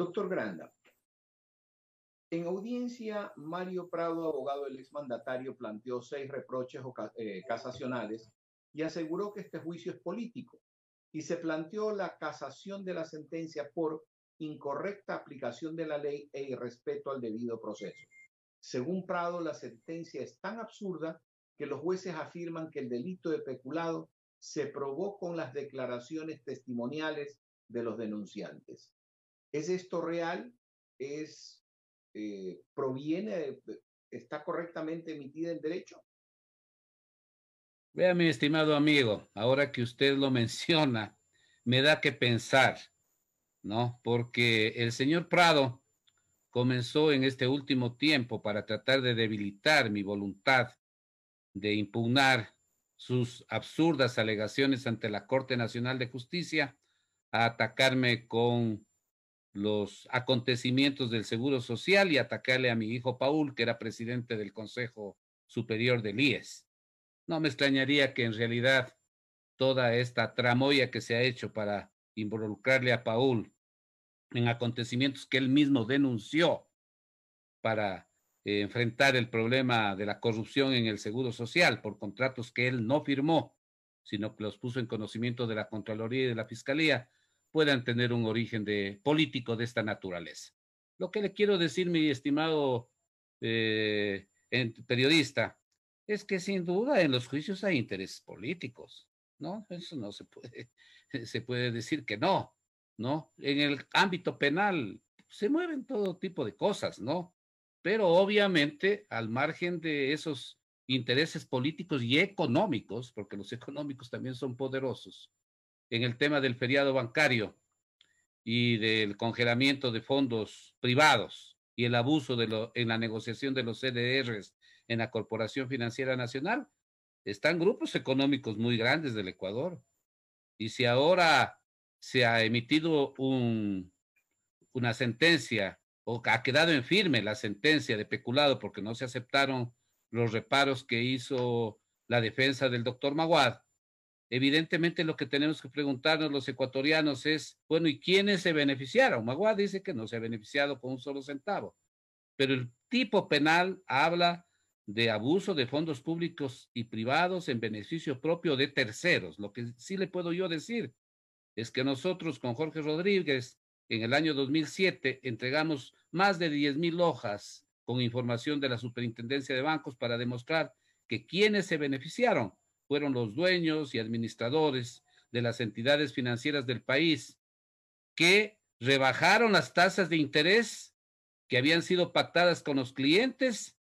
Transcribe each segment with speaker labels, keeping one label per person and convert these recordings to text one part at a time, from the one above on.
Speaker 1: Doctor Granda, en audiencia, Mario Prado, abogado del exmandatario, planteó seis reproches eh, casacionales y aseguró que este juicio es político y se planteó la casación de la sentencia por incorrecta aplicación de la ley e irrespeto al debido proceso. Según Prado, la sentencia es tan absurda que los jueces afirman que el delito de peculado se probó con las declaraciones testimoniales de los denunciantes. ¿Es esto real? ¿Es, eh, ¿Proviene, está correctamente emitida el derecho?
Speaker 2: Vea, mi estimado amigo, ahora que usted lo menciona, me da que pensar, ¿no? Porque el señor Prado comenzó en este último tiempo para tratar de debilitar mi voluntad de impugnar sus absurdas alegaciones ante la Corte Nacional de Justicia, a atacarme con los acontecimientos del Seguro Social y atacarle a mi hijo Paul, que era presidente del Consejo Superior del IES. No me extrañaría que en realidad toda esta tramoya que se ha hecho para involucrarle a Paul en acontecimientos que él mismo denunció para eh, enfrentar el problema de la corrupción en el Seguro Social por contratos que él no firmó, sino que los puso en conocimiento de la Contraloría y de la Fiscalía, puedan tener un origen de, político de esta naturaleza. Lo que le quiero decir, mi estimado eh, periodista, es que sin duda en los juicios hay intereses políticos, ¿no? Eso no se puede, se puede decir que no, ¿no? En el ámbito penal se mueven todo tipo de cosas, ¿no? Pero obviamente al margen de esos intereses políticos y económicos, porque los económicos también son poderosos, en el tema del feriado bancario y del congelamiento de fondos privados y el abuso en la negociación de los CDRs en la Corporación Financiera Nacional, están grupos económicos muy grandes del Ecuador. Y si ahora se ha emitido una sentencia o ha quedado en firme la sentencia de peculado porque no se aceptaron los reparos que hizo la defensa del doctor Maguad, Evidentemente lo que tenemos que preguntarnos los ecuatorianos es, bueno, ¿y quiénes se beneficiaron? Magua dice que no se ha beneficiado con un solo centavo, pero el tipo penal habla de abuso de fondos públicos y privados en beneficio propio de terceros. Lo que sí le puedo yo decir es que nosotros con Jorge Rodríguez en el año 2007 entregamos más de 10 mil hojas con información de la Superintendencia de Bancos para demostrar que quienes se beneficiaron fueron los dueños y administradores de las entidades financieras del país que rebajaron las tasas de interés que habían sido pactadas con los clientes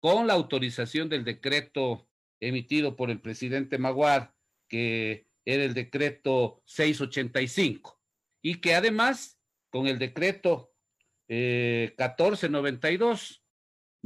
Speaker 2: con la autorización del decreto emitido por el presidente Maguar, que era el decreto 685, y que además con el decreto 1492 eh,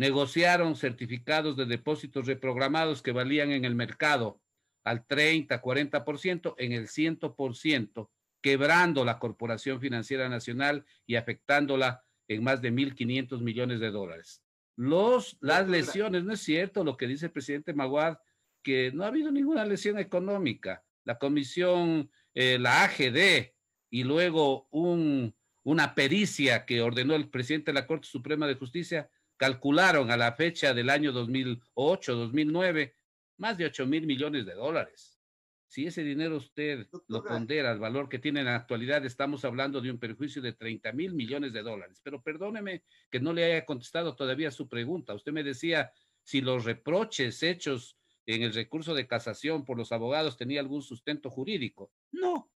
Speaker 2: negociaron certificados de depósitos reprogramados que valían en el mercado al 30, 40%, en el 100%, quebrando la Corporación Financiera Nacional y afectándola en más de 1.500 millones de dólares. Los, las lesiones, no es cierto lo que dice el presidente Maguad, que no ha habido ninguna lesión económica. La comisión, eh, la AGD y luego un, una pericia que ordenó el presidente de la Corte Suprema de Justicia calcularon a la fecha del año 2008, 2009, más de 8 mil millones de dólares. Si ese dinero usted lo pondera al valor que tiene en la actualidad, estamos hablando de un perjuicio de 30 mil millones de dólares. Pero perdóneme que no le haya contestado todavía su pregunta. Usted me decía si los reproches hechos en el recurso de casación por los abogados tenía algún sustento jurídico. No,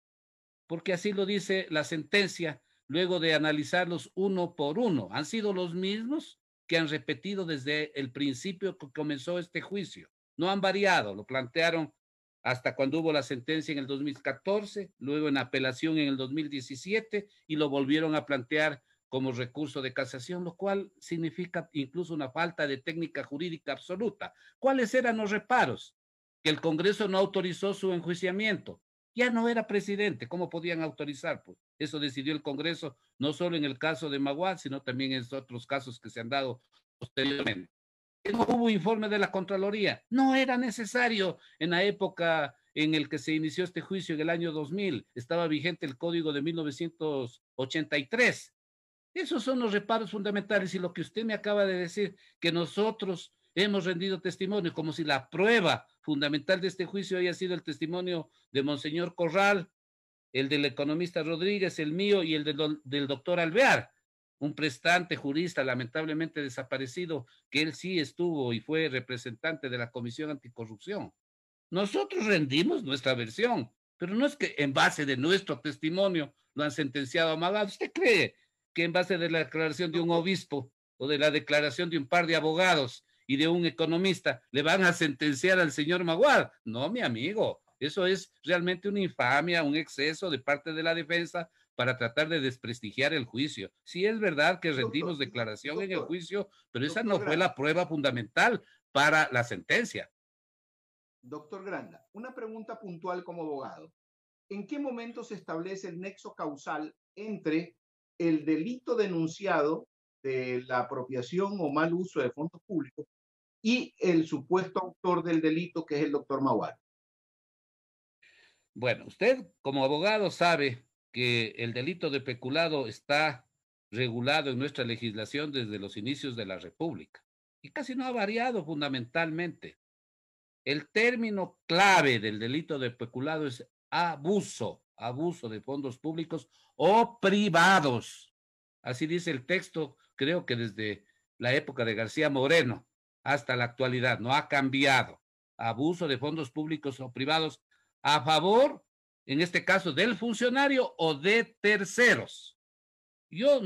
Speaker 2: porque así lo dice la sentencia luego de analizarlos uno por uno. Han sido los mismos que han repetido desde el principio que comenzó este juicio. No han variado, lo plantearon hasta cuando hubo la sentencia en el 2014, luego en apelación en el 2017 y lo volvieron a plantear como recurso de casación, lo cual significa incluso una falta de técnica jurídica absoluta. ¿Cuáles eran los reparos? Que el Congreso no autorizó su enjuiciamiento. Ya no era presidente, ¿cómo podían autorizar? Pues? Eso decidió el Congreso, no solo en el caso de Maguad, sino también en otros casos que se han dado posteriormente. No hubo informe de la Contraloría, no era necesario en la época en el que se inició este juicio en el año 2000, estaba vigente el código de 1983. Esos son los reparos fundamentales y lo que usted me acaba de decir, que nosotros hemos rendido testimonio, como si la prueba fundamental de este juicio haya sido el testimonio de Monseñor Corral, el del economista Rodríguez, el mío y el del doctor Alvear, un prestante jurista lamentablemente desaparecido, que él sí estuvo y fue representante de la Comisión Anticorrupción. Nosotros rendimos nuestra versión, pero no es que en base de nuestro testimonio lo han sentenciado a Maguad. ¿Usted cree que en base de la declaración de un obispo o de la declaración de un par de abogados y de un economista le van a sentenciar al señor Maguad? No, mi amigo. Eso es realmente una infamia, un exceso de parte de la defensa para tratar de desprestigiar el juicio. Sí es verdad que rendimos declaración en el juicio, pero esa no fue la prueba fundamental para la sentencia.
Speaker 1: Doctor Granda, una pregunta puntual como abogado. ¿En qué momento se establece el nexo causal entre el delito denunciado de la apropiación o mal uso de fondos públicos y el supuesto autor del delito, que es el doctor Maguaro?
Speaker 2: Bueno, usted como abogado sabe que el delito de peculado está regulado en nuestra legislación desde los inicios de la República y casi no ha variado fundamentalmente. El término clave del delito de peculado es abuso, abuso de fondos públicos o privados. Así dice el texto, creo que desde la época de García Moreno hasta la actualidad, no ha cambiado. Abuso de fondos públicos o privados a favor, en este caso, del funcionario o de terceros. Yo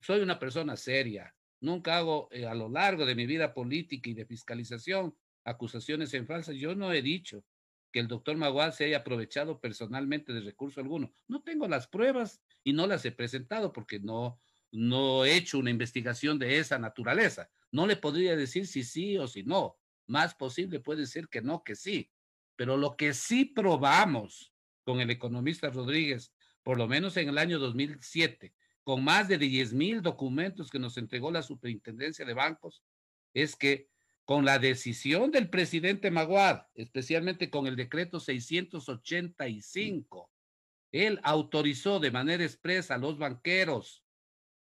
Speaker 2: soy una persona seria, nunca hago eh, a lo largo de mi vida política y de fiscalización acusaciones en falsas. Yo no he dicho que el doctor magual se haya aprovechado personalmente de recurso alguno. No tengo las pruebas y no las he presentado porque no, no he hecho una investigación de esa naturaleza. No le podría decir si sí o si no. Más posible puede ser que no, que sí. Pero lo que sí probamos con el economista Rodríguez, por lo menos en el año 2007, con más de 10 mil documentos que nos entregó la Superintendencia de Bancos, es que con la decisión del presidente Maguad, especialmente con el decreto 685, él autorizó de manera expresa a los banqueros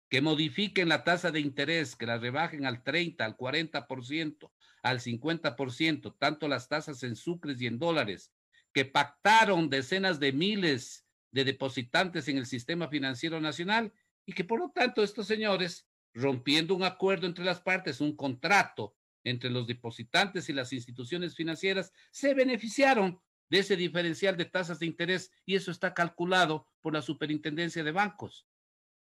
Speaker 2: que modifiquen la tasa de interés, que la rebajen al 30, al 40%, al 50%, tanto las tasas en sucres y en dólares, que pactaron decenas de miles de depositantes en el sistema financiero nacional y que por lo tanto estos señores, rompiendo un acuerdo entre las partes, un contrato entre los depositantes y las instituciones financieras, se beneficiaron de ese diferencial de tasas de interés y eso está calculado por la Superintendencia de Bancos.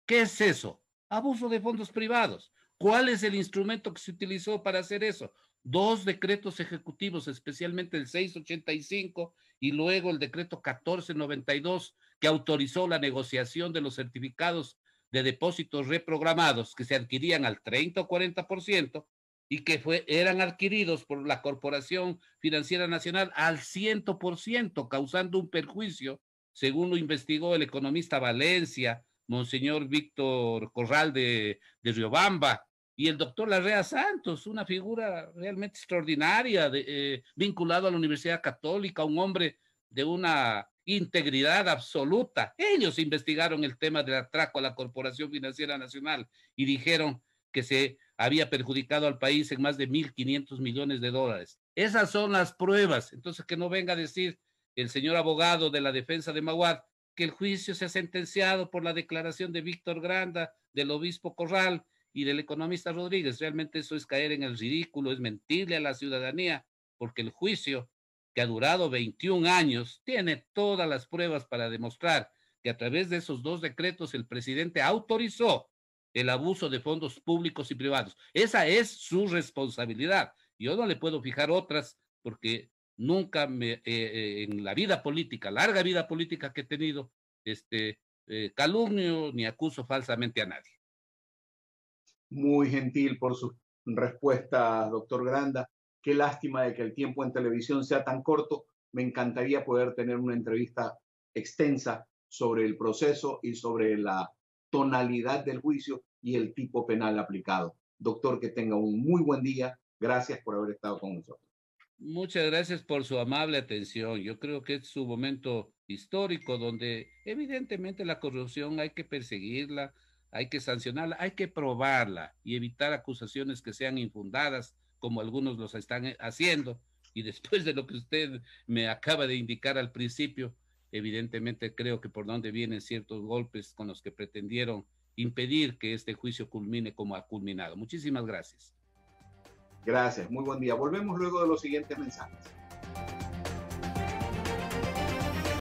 Speaker 2: ¿Qué es eso? abuso de fondos privados. ¿Cuál es el instrumento que se utilizó para hacer eso? Dos decretos ejecutivos, especialmente el 685 y luego el decreto 1492, que autorizó la negociación de los certificados de depósitos reprogramados que se adquirían al 30 o 40% y que fue, eran adquiridos por la Corporación Financiera Nacional al 100%, causando un perjuicio, según lo investigó el economista Valencia, Monseñor Víctor Corral de, Riobamba, y el doctor Larrea Santos, una figura realmente extraordinaria, eh, vinculado a la Universidad Católica, un hombre de una integridad absoluta. Ellos investigaron el tema del atraco a la Corporación Financiera Nacional y dijeron que se había perjudicado al país en más de 1.500 millones de dólares. Esas son las pruebas. Entonces, que no venga a decir el señor abogado de la defensa de Maguad que el juicio sea sentenciado por la declaración de Víctor Granda, del obispo Corral y del economista Rodríguez. Realmente eso es caer en el ridículo, es mentirle a la ciudadanía, porque el juicio que ha durado 21 años tiene todas las pruebas para demostrar que a través de esos dos decretos el presidente autorizó el abuso de fondos públicos y privados. Esa es su responsabilidad. Yo no le puedo fijar otras porque nunca me, eh, eh, en la vida política, larga vida política que he tenido, este, eh, calumnio ni acuso falsamente a nadie.
Speaker 1: Muy gentil por sus respuestas, doctor Granda. Qué lástima de que el tiempo en televisión sea tan corto. Me encantaría poder tener una entrevista extensa sobre el proceso y sobre la tonalidad del juicio y el tipo penal aplicado. Doctor, que tenga un muy buen día. Gracias por haber estado con nosotros.
Speaker 2: Muchas gracias por su amable atención. Yo creo que es su momento histórico donde evidentemente la corrupción hay que perseguirla, hay que sancionarla, hay que probarla y evitar acusaciones que sean infundadas, como algunos los están eh, haciendo. Y después de lo que usted me acaba de indicar al principio, evidentemente creo que por donde vienen ciertos golpes con los que pretendieron impedir que este juicio culmine como ha culminado. Muchísimas gracias.
Speaker 1: Gracias, muy buen día. Volvemos luego de los siguientes mensajes.